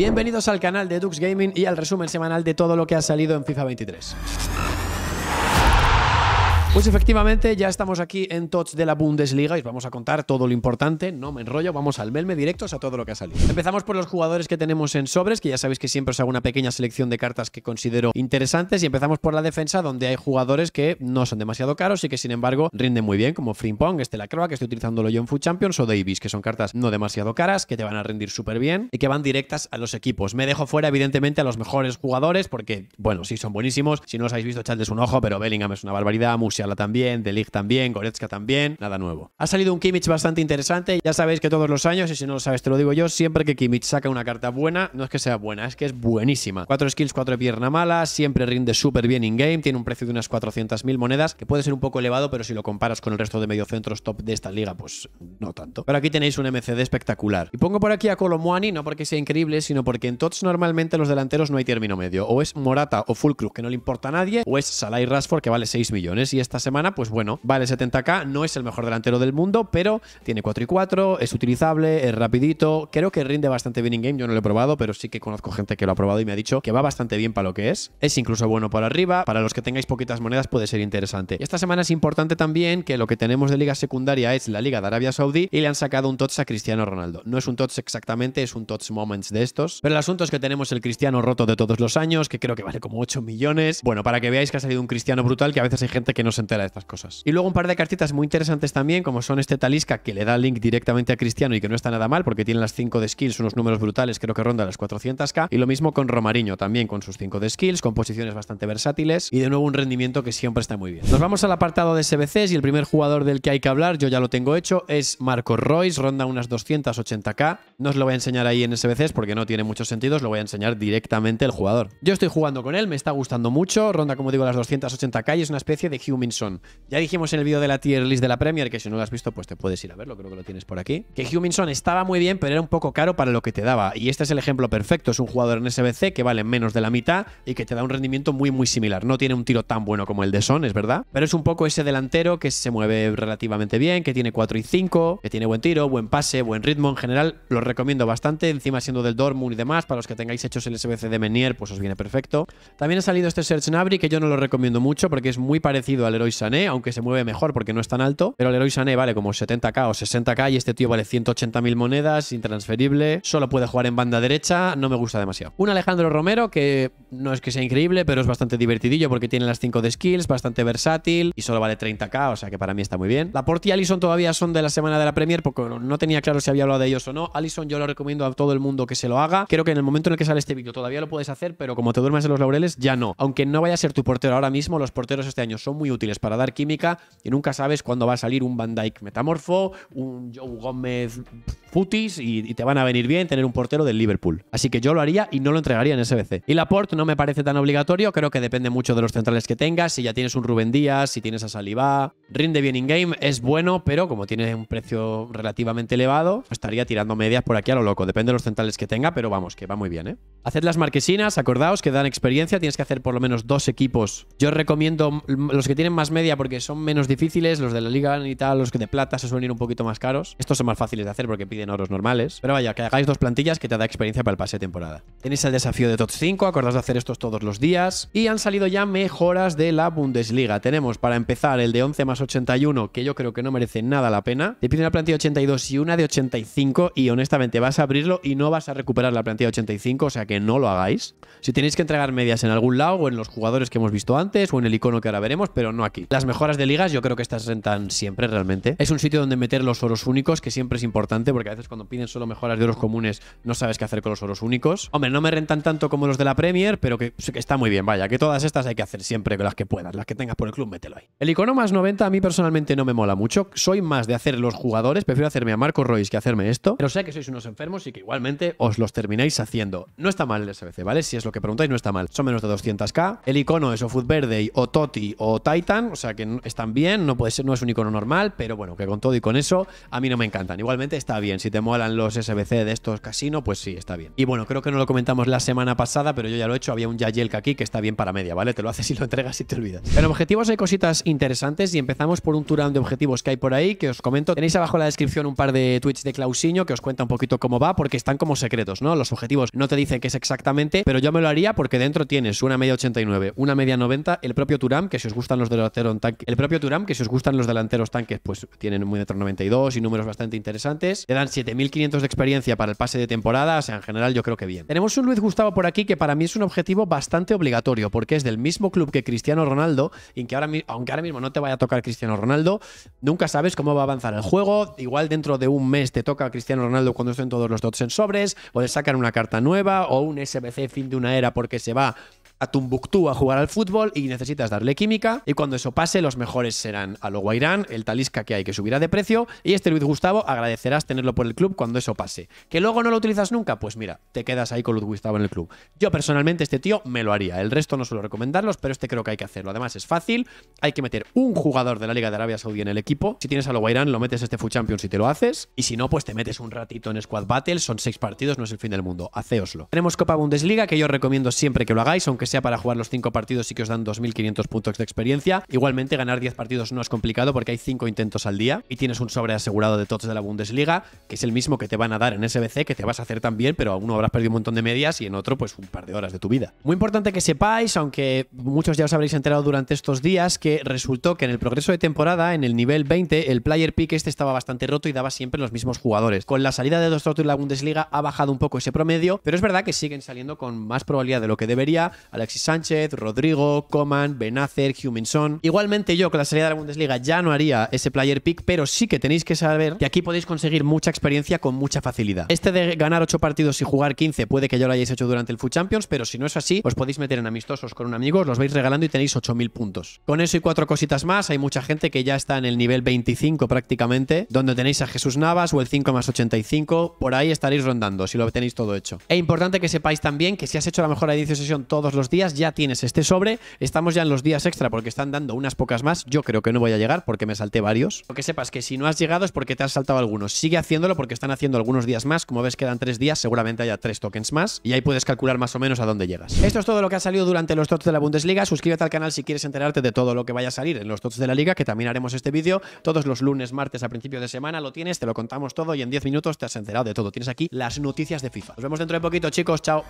Bienvenidos al canal de Dux Gaming y al resumen semanal de todo lo que ha salido en FIFA 23. Pues efectivamente, ya estamos aquí en Tots de la Bundesliga y os vamos a contar todo lo importante. No me enrollo, vamos al Melme directos a todo lo que ha salido. Empezamos por los jugadores que tenemos en sobres, que ya sabéis que siempre os hago una pequeña selección de cartas que considero interesantes. Y empezamos por la defensa, donde hay jugadores que no son demasiado caros y que sin embargo rinden muy bien, como Frimpong, este la Croa, que estoy utilizándolo yo en Food Champions, o Davis, que son cartas no demasiado caras, que te van a rendir súper bien y que van directas a los equipos. Me dejo fuera, evidentemente, a los mejores jugadores, porque, bueno, sí son buenísimos. Si no os habéis visto, echadles un ojo, pero Bellingham es una barbaridad. Museo la también, De también, Goretzka también, nada nuevo. Ha salido un Kimmich bastante interesante, ya sabéis que todos los años, y si no lo sabes te lo digo yo, siempre que Kimmich saca una carta buena, no es que sea buena, es que es buenísima. Cuatro skills, cuatro de pierna mala, siempre rinde súper bien in-game, tiene un precio de unas 400.000 monedas, que puede ser un poco elevado, pero si lo comparas con el resto de mediocentros top de esta liga, pues no tanto. Pero aquí tenéis un MCD espectacular. Y pongo por aquí a Colomwani no porque sea increíble, sino porque en TOTS normalmente los delanteros no hay término medio. O es Morata o Club, que no le importa a nadie, o es Salah y Rashford, que vale 6 millones. Y este esta semana, pues bueno, vale 70k, no es el mejor delantero del mundo, pero tiene 4 y 4, es utilizable, es rapidito, creo que rinde bastante bien en game yo no lo he probado, pero sí que conozco gente que lo ha probado y me ha dicho que va bastante bien para lo que es, es incluso bueno por arriba, para los que tengáis poquitas monedas puede ser interesante. esta semana es importante también que lo que tenemos de liga secundaria es la liga de Arabia Saudí y le han sacado un tots a Cristiano Ronaldo. No es un tots exactamente, es un tots moments de estos, pero el asunto es que tenemos el Cristiano roto de todos los años, que creo que vale como 8 millones. Bueno, para que veáis que ha salido un Cristiano brutal, que a veces hay gente que no se entera de estas cosas. Y luego un par de cartitas muy interesantes también, como son este Talisca, que le da link directamente a Cristiano y que no está nada mal, porque tiene las 5 de skills, unos números brutales, creo que ronda las 400k. Y lo mismo con Romariño, también con sus 5 de skills, con posiciones bastante versátiles y de nuevo un rendimiento que siempre está muy bien. Nos vamos al apartado de SBCs y el primer jugador del que hay que hablar, yo ya lo tengo hecho, es Marco Royce, ronda unas 280k. No os lo voy a enseñar ahí en SBCs porque no tiene mucho sentido, os lo voy a enseñar directamente el jugador. Yo estoy jugando con él, me está gustando mucho, ronda como digo las 280k y es una especie de human ya dijimos en el vídeo de la tier list de la Premier que si no lo has visto, pues te puedes ir a verlo, creo que lo tienes por aquí. Que Huminson estaba muy bien, pero era un poco caro para lo que te daba. Y este es el ejemplo perfecto. Es un jugador en SBC que vale menos de la mitad y que te da un rendimiento muy, muy similar. No tiene un tiro tan bueno como el de Son, es verdad. Pero es un poco ese delantero que se mueve relativamente bien, que tiene 4 y 5, que tiene buen tiro, buen pase, buen ritmo. En general, lo recomiendo bastante. Encima siendo del Dortmund y demás, para los que tengáis hechos el SBC de Menier, pues os viene perfecto. También ha salido este Search Navri, que yo no lo recomiendo mucho porque es muy parecido al Leroy Sané, aunque se mueve mejor porque no es tan alto. Pero Leroy Sané vale como 70k o 60k y este tío vale 180.000 monedas, intransferible, solo puede jugar en banda derecha, no me gusta demasiado. Un Alejandro Romero que no es que sea increíble, pero es bastante divertidillo porque tiene las 5 de skills, bastante versátil y solo vale 30k, o sea que para mí está muy bien. La y Alison todavía son de la semana de la Premier porque no tenía claro si había hablado de ellos o no. Allison yo lo recomiendo a todo el mundo que se lo haga. Creo que en el momento en el que sale este vídeo todavía lo puedes hacer, pero como te duermes en los laureles ya no. Aunque no vaya a ser tu portero ahora mismo, los porteros este año son muy útiles para dar química y nunca sabes cuándo va a salir un Van Dyke metamorfo, un Joe Gómez putis y, te van a venir bien tener un portero del Liverpool. Así que yo lo haría y no lo entregaría en SBC. Y la port no me parece tan obligatorio, creo que depende mucho de los centrales que tengas, si ya tienes un Rubén Díaz, si tienes a Salivá, rinde bien in-game, es bueno, pero como tiene un precio relativamente elevado, estaría tirando medias por aquí a lo loco, depende de los centrales que tenga, pero vamos, que va muy bien, ¿eh? Haced las marquesinas, acordaos que dan experiencia, tienes que hacer por lo menos dos equipos. Yo recomiendo los que tienen más media porque son menos difíciles, los de la liga y tal, los de plata se suelen ir un poquito más caros. Estos son más fáciles de hacer porque piden en oros normales. Pero vaya, que hagáis dos plantillas que te da experiencia para el pase de temporada. Tenéis el desafío de top 5, acordaos de hacer estos todos los días. Y han salido ya mejoras de la Bundesliga. Tenemos para empezar el de 11 más 81, que yo creo que no merece nada la pena. Te piden la plantilla 82 y una de 85 y honestamente vas a abrirlo y no vas a recuperar la plantilla 85, o sea que no lo hagáis. Si tenéis que entregar medias en algún lado o en los jugadores que hemos visto antes o en el icono que ahora veremos, pero no aquí. Las mejoras de ligas yo creo que estas rentan siempre realmente. Es un sitio donde meter los oros únicos, que siempre es importante porque a veces cuando piden solo mejoras de oros comunes no sabes qué hacer con los oros únicos. Hombre, no me rentan tanto como los de la Premier, pero que, está muy bien, vaya, que todas estas hay que hacer siempre con las que puedas, las que tengas por el club, mételo ahí. El icono más 90 a mí personalmente no me mola mucho, soy más de hacer los jugadores, prefiero hacerme a Marco Royce que hacerme esto, pero sé que sois unos enfermos y que igualmente os los termináis haciendo. No está mal el SBC, ¿vale? Si es lo que preguntáis, no está mal. Son menos de 200k. El icono es o Food Verde o Toti o Titan, o sea que están bien, no puede ser, no es un icono normal, pero bueno, que con todo y con eso a mí no me encantan. Igualmente está bien si te molan los SBC de estos casino, pues sí, está bien. Y bueno, creo que no lo comentamos la semana pasada, pero yo ya lo he hecho. Había un que aquí que está bien para media, ¿vale? Te lo haces y lo entregas y te olvidas. En objetivos hay cositas interesantes y empezamos por un turán de objetivos que hay por ahí, que os comento. Tenéis abajo en la descripción un par de tweets de Clausiño que os cuenta un poquito cómo va, porque están como secretos, ¿no? Los objetivos no te dicen qué es exactamente, pero yo me lo haría porque dentro tienes una media 89, una media 90, el propio Turam, que si os gustan los delanteros tanques, el propio Turam, que si os gustan los delanteros tanques, pues tienen muy metro 92 y números bastante interesantes. 7.500 de experiencia para el pase de temporada, o sea, en general yo creo que bien. Tenemos un Luis Gustavo por aquí que para mí es un objetivo bastante obligatorio, porque es del mismo club que Cristiano Ronaldo, y que ahora, aunque ahora mismo no te vaya a tocar Cristiano Ronaldo, nunca sabes cómo va a avanzar el juego, igual dentro de un mes te toca Cristiano Ronaldo cuando estén todos los dots en sobres, o le sacan una carta nueva, o un SBC fin de una era porque se va a Tumbuctú a jugar al fútbol y necesitas darle química. Y cuando eso pase, los mejores serán a Guairán, el Talisca que hay que subirá de precio. Y este Luis Gustavo agradecerás tenerlo por el club cuando eso pase. ¿Que luego no lo utilizas nunca? Pues mira, te quedas ahí con Luis Gustavo en el club. Yo personalmente, este tío me lo haría. El resto no suelo recomendarlos, pero este creo que hay que hacerlo. Además, es fácil. Hay que meter un jugador de la Liga de Arabia Saudí en el equipo. Si tienes a Lo lo metes este fu Champions y te lo haces. Y si no, pues te metes un ratito en Squad Battle. Son seis partidos, no es el fin del mundo. Hacéoslo. Tenemos Copa Bundesliga, que yo recomiendo siempre que lo hagáis, aunque sea para jugar los cinco partidos y que os dan 2.500 puntos de experiencia. Igualmente, ganar 10 partidos no es complicado porque hay 5 intentos al día y tienes un sobre asegurado de tots de la Bundesliga, que es el mismo que te van a dar en SBC, que te vas a hacer también, pero a uno habrás perdido un montón de medias y en otro, pues un par de horas de tu vida. Muy importante que sepáis, aunque muchos ya os habréis enterado durante estos días, que resultó que en el progreso de temporada, en el nivel 20, el player pick este estaba bastante roto y daba siempre los mismos jugadores. Con la salida de dos de la Bundesliga ha bajado un poco ese promedio, pero es verdad que siguen saliendo con más probabilidad de lo que debería. Alexis Sánchez, Rodrigo, Coman, Benacer, Huminson. Igualmente yo con la salida de la Bundesliga ya no haría ese player pick, pero sí que tenéis que saber que aquí podéis conseguir mucha experiencia con mucha facilidad. Este de ganar 8 partidos y jugar 15 puede que ya lo hayáis hecho durante el FUT Champions, pero si no es así, os podéis meter en amistosos con un amigo, os los vais regalando y tenéis 8.000 puntos. Con eso y cuatro cositas más, hay mucha gente que ya está en el nivel 25 prácticamente, donde tenéis a Jesús Navas o el 5 más 85, por ahí estaréis rondando si lo tenéis todo hecho. E importante que sepáis también que si has hecho la mejor edición de sesión todos los días ya tienes este sobre. Estamos ya en los días extra porque están dando unas pocas más. Yo creo que no voy a llegar porque me salté varios. Lo que sepas que si no has llegado es porque te has saltado algunos. Sigue haciéndolo porque están haciendo algunos días más. Como ves, quedan tres días. Seguramente haya tres tokens más. Y ahí puedes calcular más o menos a dónde llegas. Esto es todo lo que ha salido durante los tots de la Bundesliga. Suscríbete al canal si quieres enterarte de todo lo que vaya a salir en los tots de la liga, que también haremos este vídeo todos los lunes, martes a principio de semana. Lo tienes, te lo contamos todo y en 10 minutos te has enterado de todo. Tienes aquí las noticias de FIFA. Nos vemos dentro de poquito, chicos. Chao.